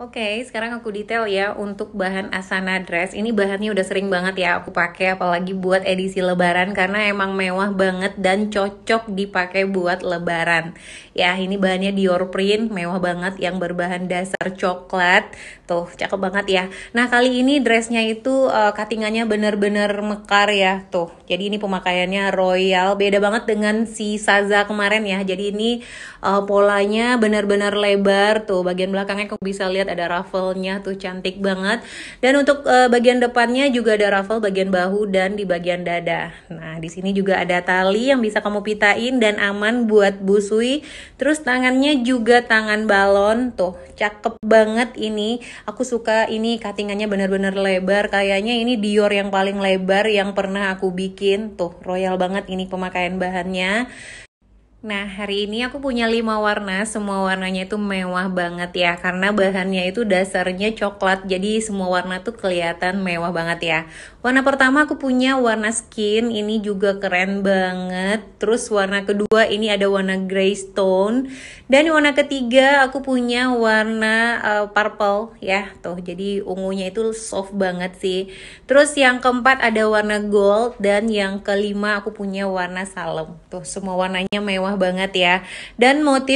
Oke, okay, sekarang aku detail ya untuk bahan Asana dress. Ini bahannya udah sering banget ya aku pakai apalagi buat edisi lebaran karena emang mewah banget dan cocok dipakai buat lebaran. Ya, ini bahannya Dior print, mewah banget yang berbahan dasar coklat. Tuh, cakep banget ya. Nah, kali ini dressnya itu uh, cuttingannya bener-bener mekar ya. Tuh, jadi ini pemakaiannya royal, beda banget dengan si Saza kemarin ya. Jadi ini uh, polanya bener-bener lebar tuh. Bagian belakangnya aku bisa lihat ada ruffle-nya tuh cantik banget. Dan untuk uh, bagian depannya juga ada ruffle bagian bahu dan di bagian dada. Nah, di sini juga ada tali yang bisa kamu pitain dan aman buat busui. Terus tangannya juga tangan balon tuh, cakep banget ini. Aku suka ini katingannya bener-bener lebar. Kayaknya ini Dior yang paling lebar yang pernah aku bikin. Tuh, royal banget ini pemakaian bahannya. Nah, hari ini aku punya lima warna. Semua warnanya itu mewah banget ya karena bahannya itu dasarnya coklat. Jadi semua warna tuh kelihatan mewah banget ya. Warna pertama aku punya warna skin, ini juga keren banget. Terus warna kedua ini ada warna grey stone dan warna ketiga aku punya warna uh, purple ya. Tuh, jadi ungunya itu soft banget sih. Terus yang keempat ada warna gold dan yang kelima aku punya warna salem. Tuh, semua warnanya mewah mewah banget ya. Dan motif